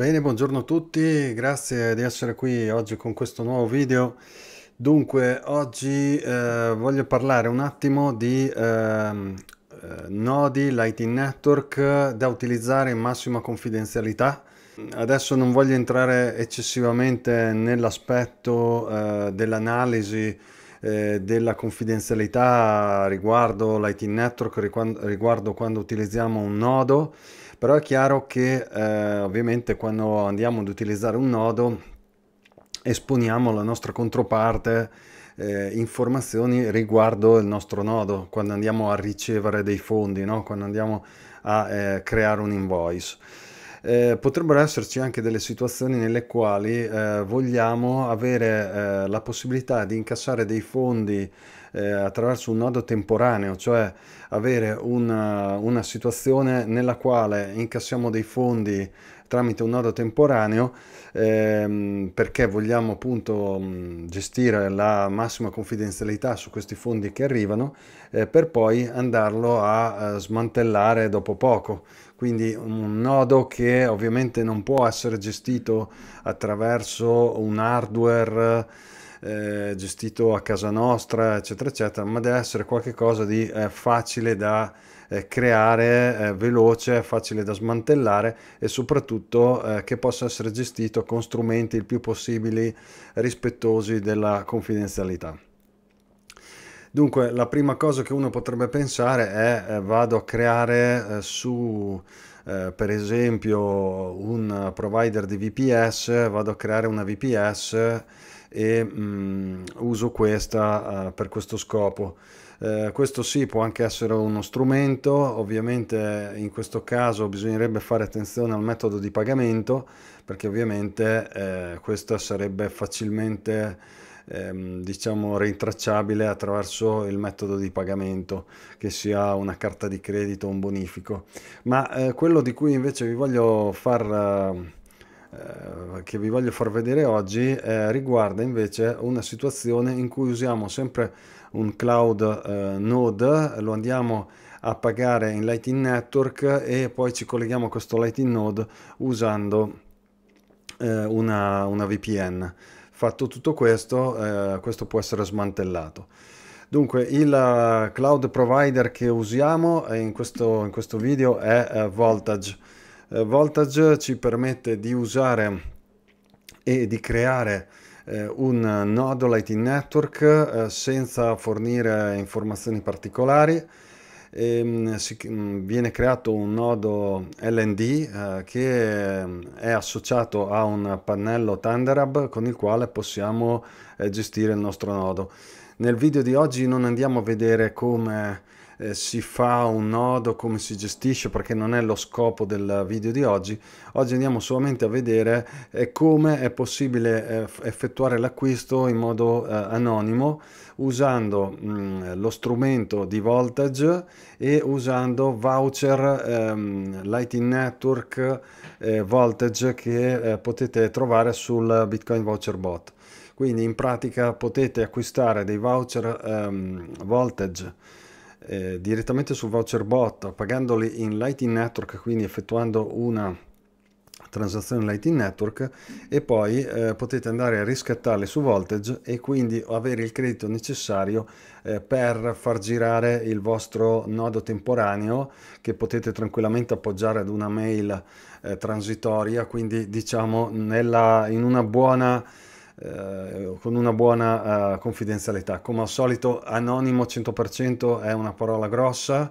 Bene, buongiorno a tutti, grazie di essere qui oggi con questo nuovo video. Dunque, oggi eh, voglio parlare un attimo di ehm, eh, nodi Lightning Network da utilizzare in massima confidenzialità. Adesso non voglio entrare eccessivamente nell'aspetto eh, dell'analisi eh, della confidenzialità riguardo l'IT Network, riguardo quando utilizziamo un nodo, però è chiaro che eh, ovviamente quando andiamo ad utilizzare un nodo esponiamo alla nostra controparte eh, informazioni riguardo il nostro nodo quando andiamo a ricevere dei fondi, no? quando andiamo a eh, creare un invoice eh, potrebbero esserci anche delle situazioni nelle quali eh, vogliamo avere eh, la possibilità di incassare dei fondi eh, attraverso un nodo temporaneo, cioè avere una, una situazione nella quale incassiamo dei fondi tramite un nodo temporaneo ehm, perché vogliamo appunto mm, gestire la massima confidenzialità su questi fondi che arrivano eh, per poi andarlo a, a eh, smantellare dopo poco quindi un nodo che ovviamente non può essere gestito attraverso un hardware eh, gestito a casa nostra eccetera eccetera ma deve essere qualcosa di eh, facile da eh, creare eh, veloce, facile da smantellare e soprattutto eh, che possa essere gestito con strumenti il più possibile rispettosi della confidenzialità. Dunque, la prima cosa che uno potrebbe pensare è eh, vado a creare eh, su per esempio un provider di VPS, vado a creare una VPS e mh, mm, uso questa per questo scopo. Eh, questo sì può anche essere uno strumento, ovviamente in questo caso bisognerebbe fare attenzione al metodo di pagamento perché ovviamente eh, questo sarebbe facilmente ehm, diciamo rintracciabile attraverso il metodo di pagamento che sia una carta di credito o un bonifico ma eh, quello di cui invece vi voglio far eh, che vi voglio far vedere oggi eh, riguarda invece una situazione in cui usiamo sempre un cloud eh, node, lo andiamo a pagare in Lightning Network e poi ci colleghiamo a questo Lightning node usando eh, una, una, VPN. Fatto tutto questo, eh, questo può essere smantellato. Dunque, il eh, cloud provider che usiamo eh, in questo, in questo video è eh, Voltage. Voltage ci permette di usare e di creare eh, un nodo Lightning Network eh, senza fornire informazioni particolari. Ehm, mm, viene creato un nodo LND eh, che è associato a un pannello Thunderhub con il quale possiamo gestire il nostro nodo. Nel video di oggi non andiamo a vedere come eh, si fa un nodo, come si gestisce, perché non è lo scopo del video di oggi. Oggi andiamo solamente a vedere eh, come è possibile eh, effettuare l'acquisto in modo eh, anonimo usando mh, mm, lo strumento di voltage e usando voucher ehm, Lighting Network eh, voltage che potete trovare sul Bitcoin Voucher Bot quindi in pratica potete acquistare dei voucher um, voltage eh, direttamente sul voucher bot, pagandoli in Lightning Network, quindi effettuando una transazione Lightning Network e poi eh, potete andare a riscattarli su Voltage e quindi avere il credito necessario eh, per far girare il vostro nodo temporaneo che potete tranquillamente appoggiare ad una mail eh, transitoria, quindi diciamo nella, in una buona eh, con una buona eh, confidenzialità. Come al solito, anonimo 100% è una parola grossa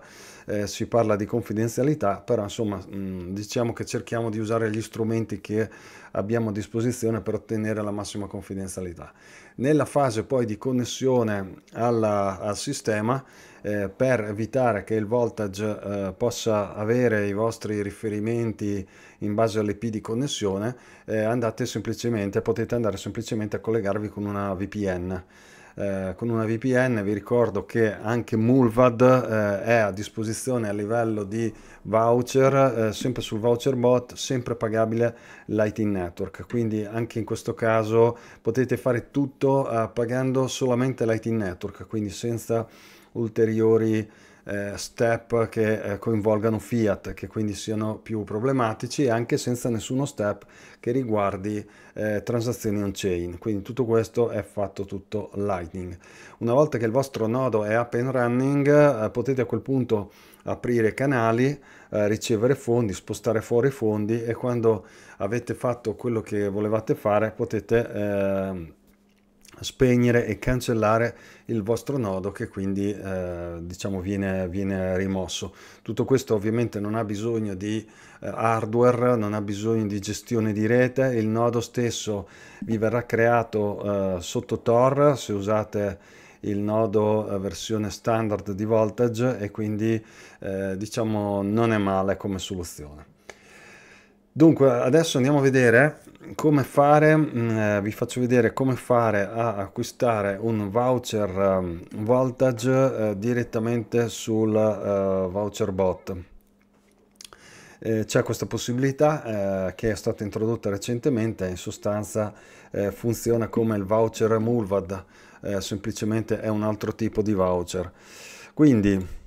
eh, si parla di confidenzialità, però insomma mh, mm, diciamo che cerchiamo di usare gli strumenti che abbiamo a disposizione per ottenere la massima confidenzialità. Nella fase poi di connessione alla, al sistema, eh, per evitare che il voltage eh, possa avere i vostri riferimenti in base all'IP di connessione, eh, andate semplicemente, potete andare semplicemente a collegarvi con una VPN. Eh, con una VPN vi ricordo che anche Mulvad eh, è a disposizione a livello di voucher, eh, sempre sul voucher bot, sempre pagabile Lighting Network, quindi anche in questo caso potete fare tutto eh, pagando solamente Lighting Network, quindi senza ulteriori eh, step che eh, coinvolgano fiat, che quindi siano più problematici, anche senza nessuno step che riguardi eh, transazioni on-chain. Quindi tutto questo è fatto tutto Lightning. Una volta che il vostro nodo è up and running, eh, potete a quel punto aprire canali, eh, ricevere fondi, spostare fuori fondi e quando avete fatto quello che volevate fare potete ehm, spegnere e cancellare il vostro nodo che quindi eh, diciamo viene, viene, rimosso. Tutto questo ovviamente non ha bisogno di eh, hardware, non ha bisogno di gestione di rete, il nodo stesso vi verrà creato eh, sotto Tor se usate il nodo eh, versione standard di voltage e quindi eh, diciamo non è male come soluzione. Dunque, adesso andiamo a vedere come fare, mm, eh, vi faccio vedere come fare a acquistare un voucher um, voltage eh, direttamente sul uh, voucher bot. Eh, c'è questa possibilità eh, che è stata introdotta recentemente, in sostanza eh, funziona come il voucher Mulvad, semplicemente è un altro tipo di voucher. Quindi,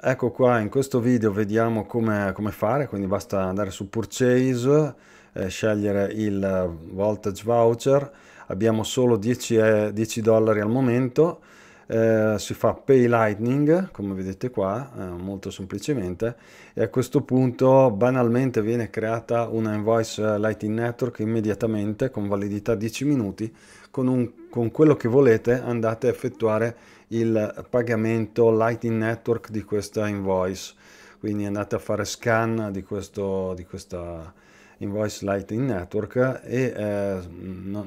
Ecco qua, in questo video vediamo come, come fare, quindi basta andare su Purchase, eh, scegliere il Voltage Voucher, abbiamo solo 10, 10 eh, dollari al momento, eh, si fa Pay Lightning, come vedete qua, eh, molto semplicemente, e a questo punto banalmente viene creata una Invoice eh, Lightning Network immediatamente con validità 10 minuti, con, un, con quello che volete andate a effettuare il pagamento Lightning Network di questa invoice. Quindi andate a fare scan di, questo, di questa Invoice Lightning Network e eh,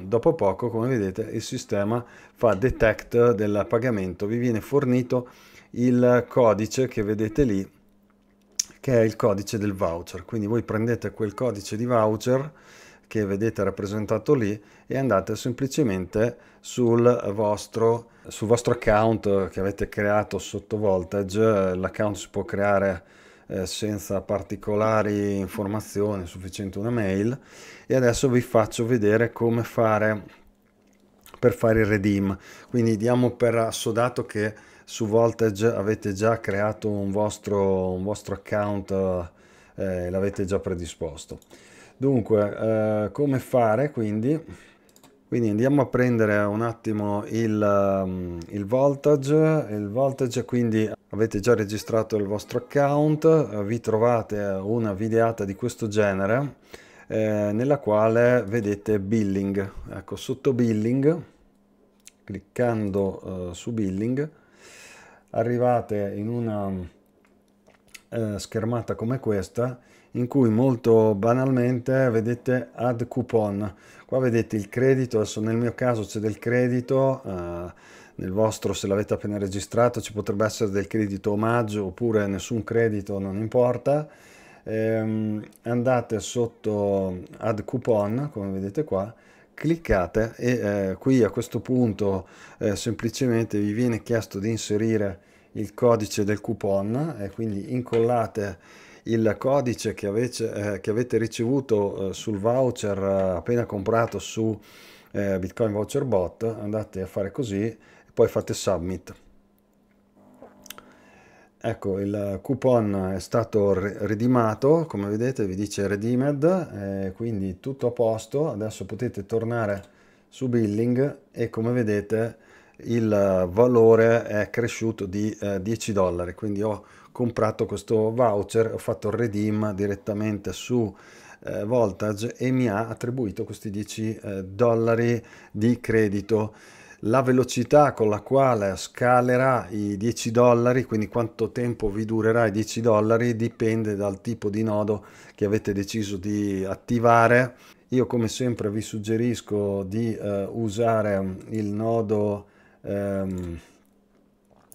dopo poco, come vedete, il sistema fa detect del pagamento. Vi viene fornito il codice che vedete lì, che è il codice del voucher. Quindi voi prendete quel codice di voucher che vedete rappresentato lì e andate semplicemente sul vostro, sul vostro account che avete creato sotto voltage. L'account si può creare eh, senza particolari informazioni, sufficiente una mail e adesso vi faccio vedere come fare per fare il redeem quindi diamo per assodato che su voltage avete già creato un vostro, un vostro account eh, l'avete già predisposto Dunque, eh, come fare quindi? Quindi andiamo a prendere un attimo il, mm, il, voltage, il voltage quindi avete già registrato il vostro account, eh, vi trovate una videata di questo genere eh, nella quale vedete billing, ecco sotto billing, cliccando eh, su billing arrivate in una eh, schermata come questa in cui molto banalmente vedete add coupon qua vedete il credito adesso nel mio caso c'è del credito eh, nel vostro se l'avete appena registrato ci potrebbe essere del credito omaggio oppure nessun credito non importa ehm, andate sotto add coupon come vedete qua cliccate e eh, qui a questo punto eh, semplicemente vi viene chiesto di inserire il codice del coupon e quindi incollate il codice che, avete, eh, che avete ricevuto eh, sul voucher eh, appena comprato su eh, Bitcoin Voucher Bot, andate a fare così e poi fate submit. Ecco, il coupon è stato redimato, come vedete vi dice redimed, quindi tutto a posto, adesso potete tornare su Billing e come vedete il valore è cresciuto di eh, 10 dollari quindi ho comprato questo voucher ho fatto il redeem direttamente su eh, voltage e mi ha attribuito questi 10 eh, dollari di credito la velocità con la quale scalerà i 10 dollari, quindi quanto tempo vi durerà i 10 dollari, dipende dal tipo di nodo che avete deciso di attivare. Io come sempre vi suggerisco di eh, usare il nodo ehm,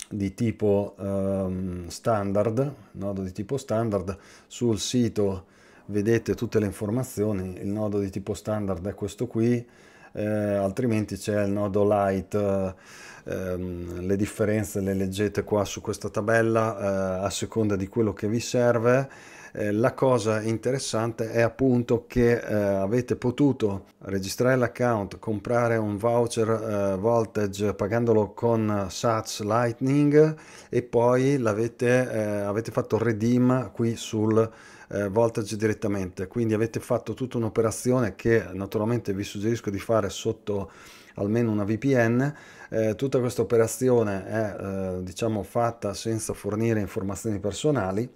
di tipo ehm, standard, nodo di tipo standard, sul sito vedete tutte le informazioni, il nodo di tipo standard è questo qui, eh, altrimenti c'è il nodo light, ehm, le differenze le leggete qua su questa tabella eh, a seconda di quello che vi serve eh, la cosa interessante è appunto che eh, avete potuto registrare l'account, comprare un voucher eh, voltage pagandolo con Sats Lightning e poi eh, avete fatto redeem qui sul eh, voltage direttamente quindi avete fatto tutta un'operazione che naturalmente vi suggerisco di fare sotto almeno una VPN. Eh, tutta questa operazione è eh, diciamo fatta senza fornire informazioni personali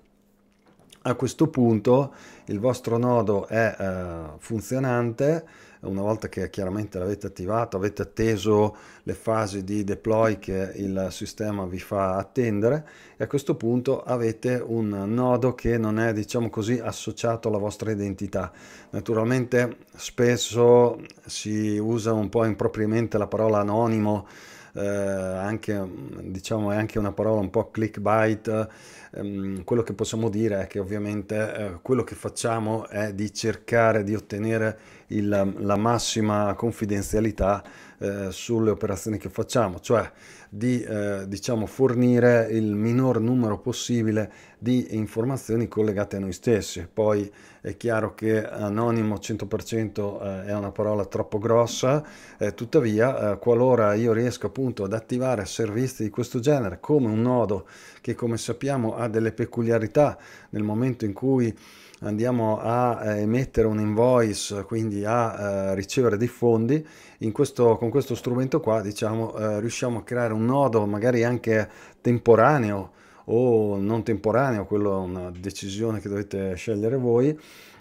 a questo punto il vostro nodo è eh, funzionante, una volta che chiaramente l'avete attivato, avete atteso le fasi di deploy che il sistema vi fa attendere e a questo punto avete un nodo che non è diciamo così associato alla vostra identità. Naturalmente spesso si usa un po' impropriamente la parola anonimo eh, anche, diciamo, è anche una parola un po' clickbait, ehm, quello che possiamo dire è che ovviamente eh, quello che facciamo è di cercare di ottenere il, la massima confidenzialità eh, sulle operazioni che facciamo, cioè di eh, diciamo, fornire il minor numero possibile di informazioni collegate a noi stessi. Poi è chiaro che anonimo 100% eh, è una parola troppo grossa, eh, tuttavia eh, qualora io riesco appunto ad attivare servizi di questo genere come un nodo che come sappiamo ha delle peculiarità nel momento in cui andiamo a emettere un invoice, quindi a ricevere dei fondi, in questo, con questo strumento qua diciamo, riusciamo a creare un nodo magari anche temporaneo o non temporaneo, quello è una decisione che dovete scegliere voi,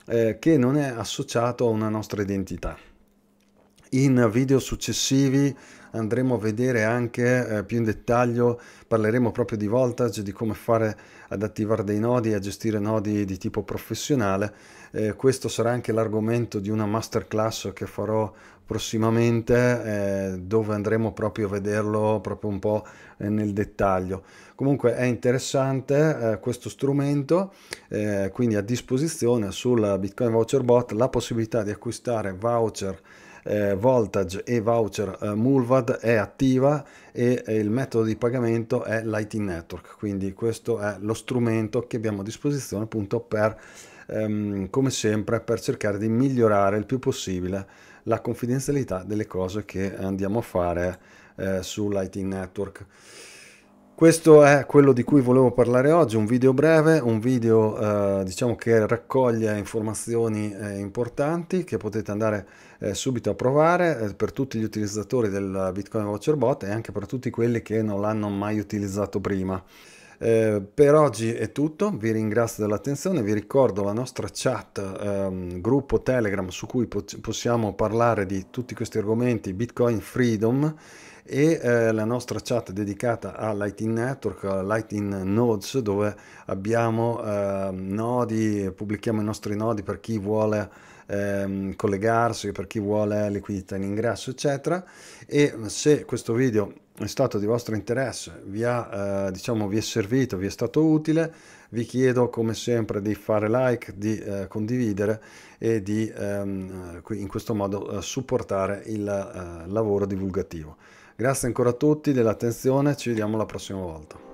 eh, che non è associato a una nostra identità. In video successivi andremo a vedere anche eh, più in dettaglio, parleremo proprio di voltage, di come fare ad attivare dei nodi a gestire nodi di tipo professionale eh, questo sarà anche l'argomento di una masterclass che farò prossimamente eh, dove andremo proprio a vederlo proprio un po' eh, nel dettaglio. Comunque è interessante eh, questo strumento, eh, quindi a disposizione sul Bitcoin Voucher Bot la possibilità di acquistare voucher eh, Voltage e Voucher eh, Mulvad è attiva e, e, il metodo di pagamento è lightning Network, quindi questo è lo strumento che abbiamo a disposizione appunto per ehm, come sempre, per cercare di migliorare il più possibile la confidenzialità delle cose che andiamo a fare eh, sull'IT Network. Questo è quello di cui volevo parlare oggi, un video breve, un video eh, diciamo che raccoglie informazioni eh, importanti che potete andare eh, subito a provare eh, per tutti gli utilizzatori del Bitcoin Voucher Bot e anche per tutti quelli che non l'hanno mai utilizzato prima. Eh, per oggi è tutto, vi ringrazio dell'attenzione, vi ricordo la nostra chat, ehm, gruppo Telegram su cui po possiamo parlare di tutti questi argomenti, Bitcoin Freedom e eh, la nostra chat dedicata a Lightning Network, a Lightning Nodes, dove abbiamo eh, nodi, pubblichiamo i nostri nodi per chi vuole ehm, collegarsi, per chi vuole liquidità in ingresso, eccetera. E se questo video è stato di vostro interesse, vi, ha, eh, diciamo, vi è servito, vi è stato utile, vi chiedo come sempre di fare like, di eh, condividere e di ehm, eh, in questo modo eh, supportare il eh, lavoro divulgativo. Grazie ancora a tutti dell'attenzione, ci vediamo la prossima volta.